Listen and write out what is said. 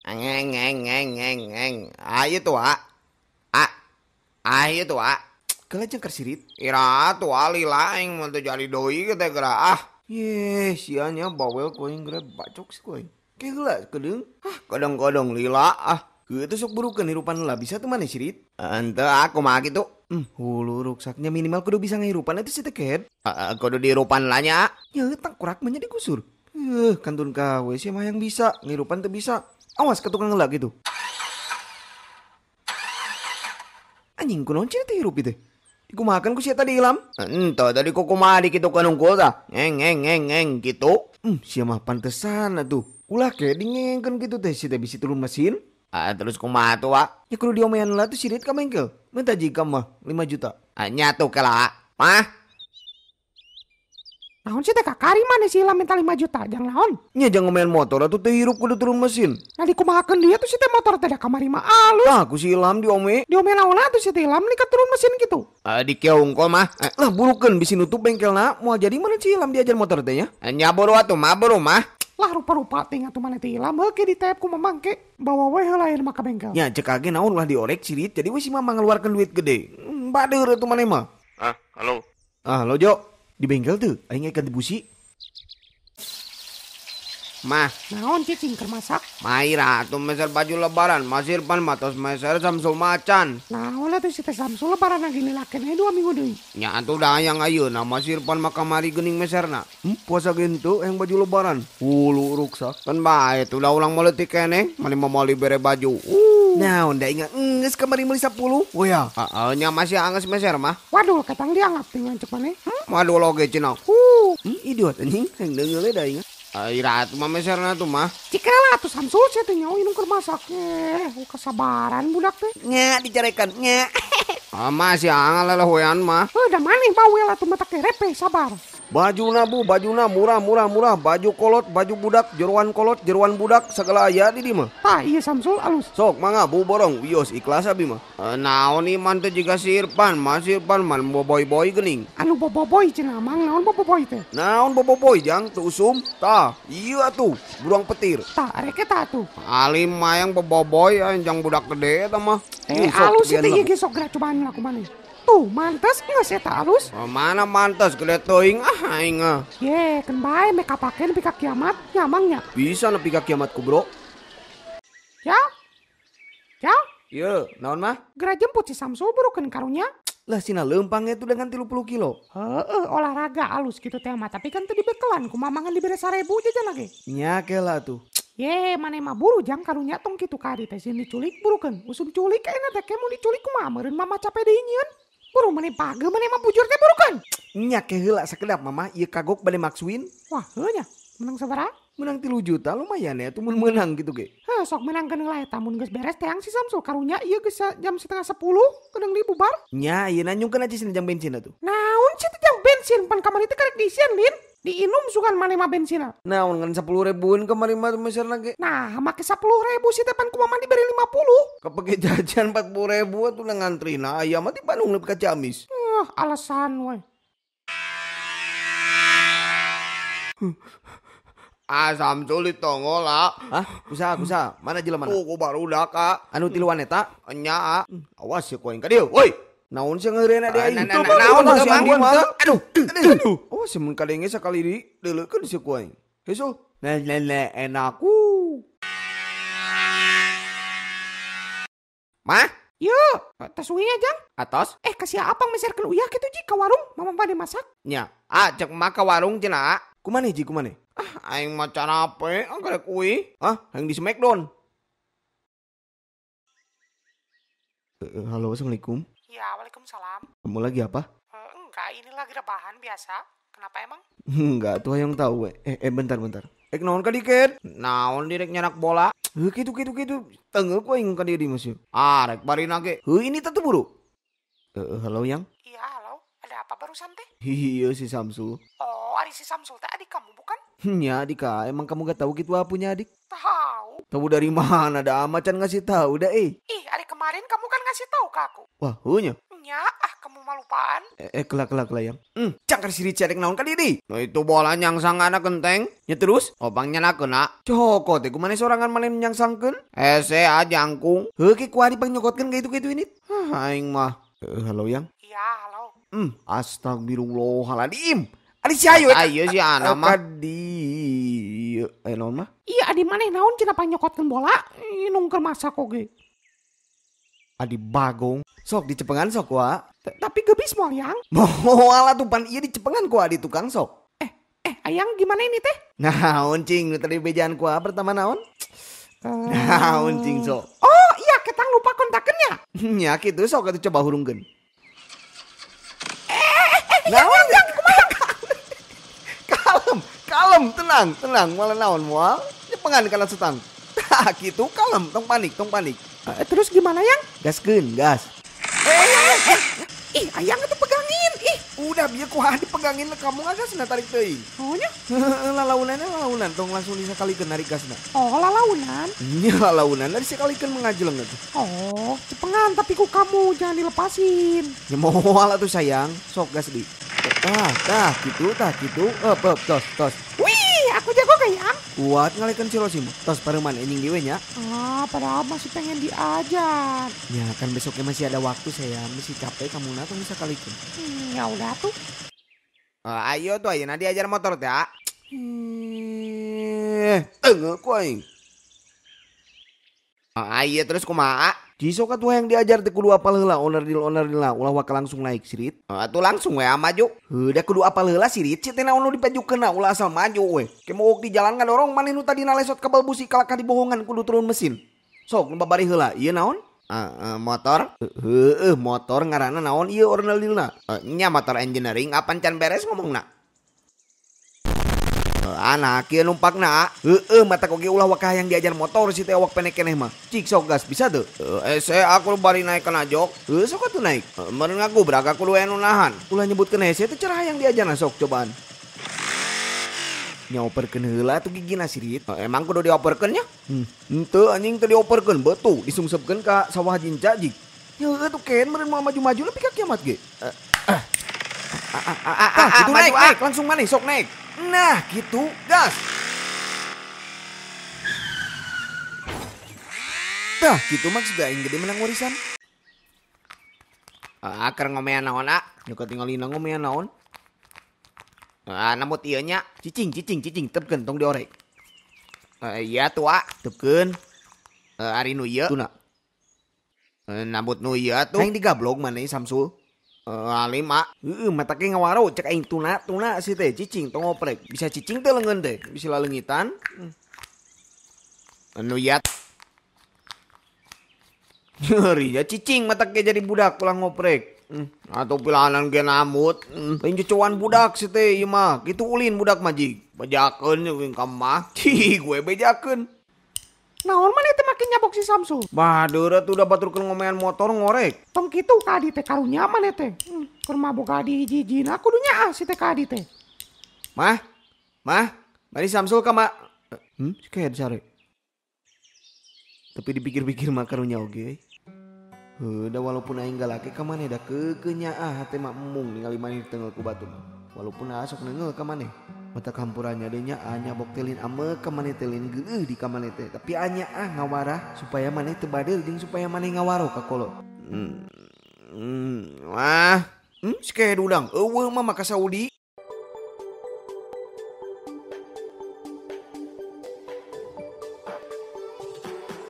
Ngeng, ngeng, ngeng, ngeng, ngeng. Ayo tua. A. Ayo tua. Kelajeng kersirit. Ira tua lila yang mau jadi doi kita gitu, kira. Ah. Yeh, sianya bawel koin gerak bacok sih koin. Kayak gila, kedeng. Ah, kadang-kadang lila. Ah, itu sok buruk kan hirupan lah bisa mana sirit. Ente aku mah gitu. Hmm, hulu rusaknya minimal kudu bisa ngirupan itu si teket. Uh, kudu dirupan nyak Ya, tak kurak menjadi gusur. Eh, uh, kantun kau sih mah yang bisa, ngirupan tuh bisa awas ke tukang ngelak gitu anjing ku noncer teh hirup itu makan ku siapa tadi ilam. Entah tadi ku kita gitu kanung kota. Eng eng eng eng gitu. Hmm, siapa pantesan tuh. Ulah kayak dingengkan gitu teh si teh turun mesin. Ah, terus kumaha tuh wa? Ya kudu diomean lah tuh sirit ka Minta jika mah 5 juta. Ah, nyatu kalah Mah, Naon sih teh kari mana sih lah minta 5 juta, jangan laon. Nya jangan main motor atau teh hirup kudu turun mesin. Nah makan dia tuh sih teh motor teh kamar lima alus. Nah aku sih ilham diome. Diome lah tuh sih teh ilham nikat turun mesin gitu. Adik ah, di ungkol mah. Eh, lah bulukeun bisa nutup bengkel na, mau jadi mana sih ilham diajar motor tehnya? nya? Eh, baru atau atuh mah baru mah. Lah rupa-rupa ting mana teh ilham heuh di tep ku mamangke bawa weh lahir maka bengkel. Nya cek age naon lah diorek cirit jadi we si mah ngeluarkeun duit gede. Mbak deur tuh mana mah. Ah, halo. Ah, halo Jo di bengkel tuh aing ganti busi mah naon cicing keur maira tuh meser baju lebaran masir pan matos meser samsul macan nah wala tuh si teh samsul lebaran lagi nilakeun dua minggu deui nya atuh dah hayang ayeuna masih pan makamari kamari meser meserna hmm, puasa gentu yang baju lebaran hulu ruksa kan itu, tuh udah ulang meuletik keneh mani mau bere baju uh Nah, udah ingat nges kemarin beli sepuluh. Oh ya, nya masih anges meser mah. Waduh, katang dia ngap dengan cepat nih. Hmm? Waduh, lo ge cina. Huh, hmm, idiot anjing, yang dengar udah ingat. Eh, Ira tuh mah meser na tuh mah. Cikela tuh Samsul sih teh nyawa inung keur masak. Eh, oh, kesabaran budak teh. Nya dicarekan, nya. Ah, masih angel lah hoyan mah. Udah eh, maneh bawel atuh mata kerepe sabar baju nabu bajuna murah murah murah baju kolot baju budak jeruan kolot jeruan budak segala ya di mah ah iya Samsul alus sok mangga bu borong wios ikhlas abi mah e, naon iman jika si Irfan mas Irfan man boboiboy boy gening anu boboiboy cina mang naon boboiboy teh naon boboiboy jang teu usum ta iya tuh burung petir ta arek eta tuh alim mayang boboy anjang budak gede eta eh alus itu ieu iya, ge sok gerak cobaan laku Tuh, mantas nggak sih tarus? Oh, mana mantas geletoing ah aing. Ye, kan bae meka nepi ka kiamat nyamangnya. Bisa nepi ka kiamat ku, Bro. Ya. Ya. Ye, naon mah? Geura jemput si bro ken karunya. Lah sina lempangnya itu dengan 30 kilo. Heeh, olahraga alus gitu teh mah, tapi kan tadi ku dibekelan kumamangan dibere 1000 jajan lagi. Nyake lah tuh. Ye, mana mah buru jang karunya tong kitu kari teh sini culik burukeun. Usum culik kena teh kemu diculik kumaha meureun mama capek deinyeun. Buru mana pagi mana mah bujur teh burukan. kan? Nya keheula sakedap mama Iya kagok bade maksuin. Wah heunya menang sabaraha? Menang tilu juta lumayan ya tuh menang gitu ge. Heh sok menang kan lah tamun geus beres teang si Samsul karunya Iya geus jam setengah sepuluh keung dibubar. Nya ieu kan aja sini jam bensin atuh. Naon sih jam bensin pan kamar itu karek diisian lin diinum sukan manema bensin nah dengan sepuluh ribuan kemarin mesin lagi nah make sepuluh ribu sih tepan kumama diberi lima puluh kepake jajan empat puluh ribu tuh ngantri nah ya mati Bandung lebih kacamis uh, eh, alasan woi Asam sulit tongol lah. Hah? Kusa, kusa. Mana jelema? Tuh, baru udah Kak. Anu tiluan eta? Nya. Ah. Awas ya koin ka dieu. Woi naon sih ngeri enak dia itu naon sih mandi malah aduh aduh oh sih mun sekali di dulu kan sih kuai heso nah nah nah enakku mah Yo, atas uya jang. Atas? Eh, kasih apa meser ke uya gitu ji ke warung, mama pada masak. Nya, ah cek ke warung cina. Kumane ji kumane? Ah, aing macan apa? Eh? Angkat kui. Ah, yang di Smackdown. Eh, eh, halo, assalamualaikum. Ya, Waalaikumsalam. Kamu lagi apa? Eh, enggak, ini lagi rebahan biasa. Kenapa emang? enggak, tuh yang tahu. Eh, eh, eh bentar, bentar. eh naon ka diket? Naon direk nyanak bola? Heuh gitu gitu kitu. Tenggeul ku aing ka dieu di Ah, rek bari nage. Eh, ini teh buru. Eh, halo yang? Iya, apa barusan teh? Iya si Samsul. Oh, ada si Samsul teh adik kamu bukan? Hmm, ya adik kak, emang kamu gak tahu gitu apa punya adik? Tahu. Tahu dari mana? Ada amacan ngasih tahu dah eh. Ih, adik kemarin kamu kan ngasih tahu ke aku. Wah, hunya. Ya, ah kamu malupaan. Eh, eh kelak kelak layang. Hmm, cangkar siri cerik naon kali ini. Nah itu bola sang anak kenteng. Ya terus, obangnya nak kena. Cokot teh mana sorangan malin menyangsangkeun. Eh, saya ajangkung. angkung. ki kuari pang nyokotkan ka itu itu ini. Hah, aing mah. Eh, halo yang. Iya. Mm. Astagfirullahaladzim. Adi si ayo. Ya? Ayo si anak mah. Adi. Eh naon mah? Iya adi mana naon cina panyokotkan bola. nungker masa koge. Adi bagong. Sok dicepengan sok wa. Tapi gebis mau yang. Mau ala tupan iya dicepengan ku adi tukang sok. Eh, eh ayang gimana ini teh? Nah, oncing tadi bejaan ku ah, pertama naon? Eh. Nah, oncing sok. Oh iya ketang lupa kontaknya. Ya gitu sok itu coba hurungkan naon yang kumaha kalem kalem tenang tenang malah naon moal nyepengan kana setan tah gitu, kalem tong panik tong panik eh, terus gimana yang gas eh, gas. eh. eh, eh. ih ayang itu udah biar ku hadi dipegangin kamu aja sih tarik tei. ohnya lalaunan eh, lalaunan tong langsung bisa kali ke narik gasnya oh lalaunan iya lalaunan dari sekali kan mengajeleng itu oh cepengan tapi ku kamu jangan dilepasin ya mau lah tuh sayang sok gas di tah tah gitu tah gitu up tos tos Wih! sayang kuat ngalikan si Rosimu tos paruman enjing dewe nya ah padahal masih pengen diajar ya kan besoknya masih ada waktu sayang masih capek kamu nato bisa kalikan hmm, ya udah tuh uh, ayo tuh ayo nanti ajar motor ya. hmm, eh, ku aing Ah, terus ah, iya, terus kumaha? Jisoka tuh yang diajar di kudu apa heula owner deal owner deal nah, ulah wak langsung naik sirit. Atuh ah, langsung ya maju. udah kudu apa heula sirit citena anu kena. ulah asal maju we. Kemogok di jalan ngadorong kan maneh nu tadi nalesot kabel busi kalaka dibohongan kudu turun mesin. Sok babari heula, iya naon? Uh, uh, motor uh, motor ngarana naon iya owner lah. Eh, nya motor engineering apa can beres ngomong nak numpakna e Eh, mata koki ulah wakah yang diajar motor si tewak penekeneh mah cik sok gas bisa tuh eh, eh, saya aku bari naik kena jok Eh, sok tuh naik e, meren aku beraga kudu enu nahan ulah nyebut kena saya teh cerah yang diajar sok cobaan nyoper kenela tuh gigi nasirit oh, eh, emang kudu dioperkan ya hmm. itu anjing tuh dioperkan betul disungsepkan kak sawah jinca jik ya itu ken meren mau maju-maju lebih kaki kiamat ge uh, uh. Ah, ah, ah, ah, ah, ah, ah, ah, naik, ah. naik, ah, ah, Nah gitu, gas. Nah gitu maksudnya yang gede menang warisan. Akar ah, ngomea naon ah, nyuka tinggalin ngomea naon. Ah, namut iya nya, cicing, cicing, cicing, tepken tong diorek. Uh, ah, iya tua, tepken. Uh, ah, hari nu iya, tuna. Uh, nambut nu iya tuh. Yang digablog mana mana Samsul? Eh, lima uh, mata ke ngawaro cek aing tuna tuna sih teh cicing tong oprek bisa cicing teh lengan teh bisa lalengitan hmm. anu yat nyeri ya cicing mata ke jadi budak pulang ngoprek hmm. atau pilanan ge namut lain hmm. cocokan budak sih teh ieu iya, mah ulin budak majik bajakan euy ka Cih, gue bajakan Nah, Naon mana itu makin nyabok si Samsul? Bah, dora tuh udah ke ngomean motor ngorek. Tong tuh kadi teh karunya mana teh? Hmm, keur mabok adi hiji-hijina kudunya ah si teh kadi teh. Mah, mah, mari Samsul ka ma Hmm, kayak cari. Tapi dipikir-pikir mah karunya oke. Okay. Udah walaupun aing galake Dah maneh da kekenya ah hate mak emung ningali maneh di tengah batu. Walaupun asok nengel kemana? maneh. mata kampurannya donya hanya ah, boktilin ame ah, ka manetelin di kam manete tapinya ah, ah ngawarah supaya manit tebailding supaya maning ngawao kakolowahskedang hmm, hmm, hmm, maka Saudi